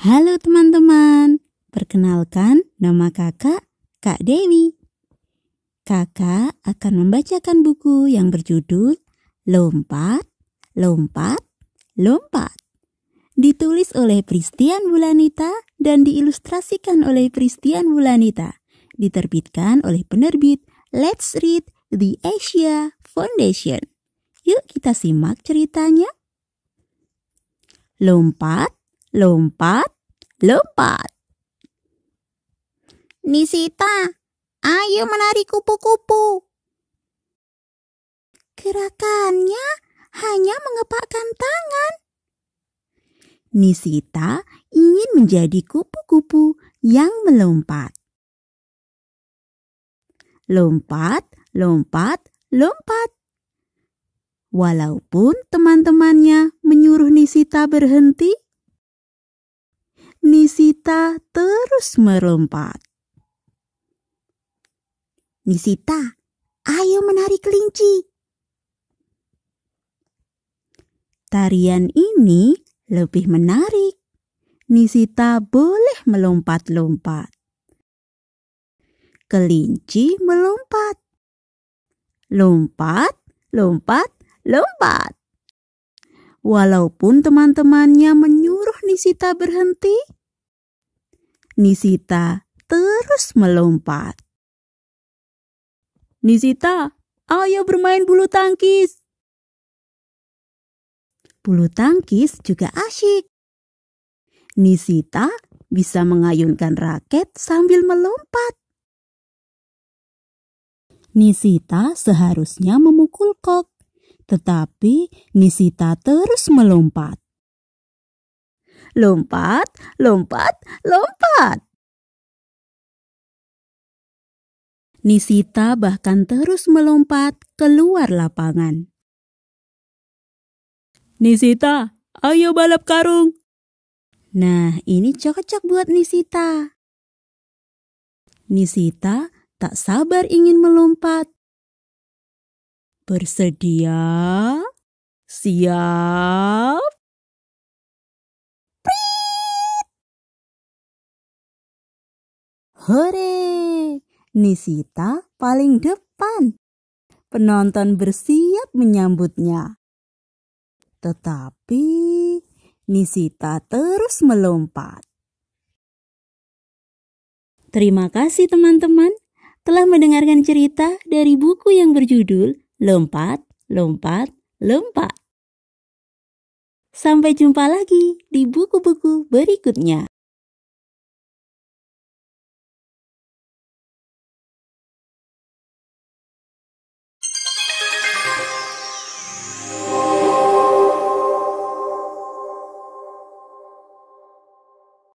Halo teman-teman, perkenalkan nama kakak, Kak Dewi. Kakak akan membacakan buku yang berjudul Lompat, Lompat, Lompat. Ditulis oleh Pristian Wulanita dan diilustrasikan oleh Pristian Wulanita. Diterbitkan oleh penerbit Let's Read The Asia Foundation. Yuk kita simak ceritanya. Lompat, lompat, Lompat. Nisita, ayo menari kupu-kupu. Gerakannya hanya mengepakkan tangan. Nisita ingin menjadi kupu-kupu yang melompat. Lompat, lompat, lompat. Walaupun teman-temannya menyuruh Nisita berhenti, Nisita terus melompat. Nisita, ayo menari kelinci. Tarian ini lebih menarik. Nisita boleh melompat-lompat. Kelinci melompat. Lompat, lompat, lompat walaupun teman-temannya menyuruh Nisita berhenti. Nisita terus melompat. Nisita, ayo bermain bulu tangkis. Bulu tangkis juga asyik. Nisita bisa mengayunkan raket sambil melompat. Nisita seharusnya memukul kok. Tetapi Nisita terus melompat. Lompat, lompat, lompat. Nisita bahkan terus melompat keluar lapangan. Nisita, ayo balap karung. Nah, ini cocok buat Nisita. Nisita tak sabar ingin melompat. Bersedia? Siap? Hore! Nisita paling depan. Penonton bersiap menyambutnya. Tetapi Nisita terus melompat. Terima kasih teman-teman telah mendengarkan cerita dari buku yang berjudul lompat, lompat, lompat. Sampai jumpa lagi di buku-buku berikutnya.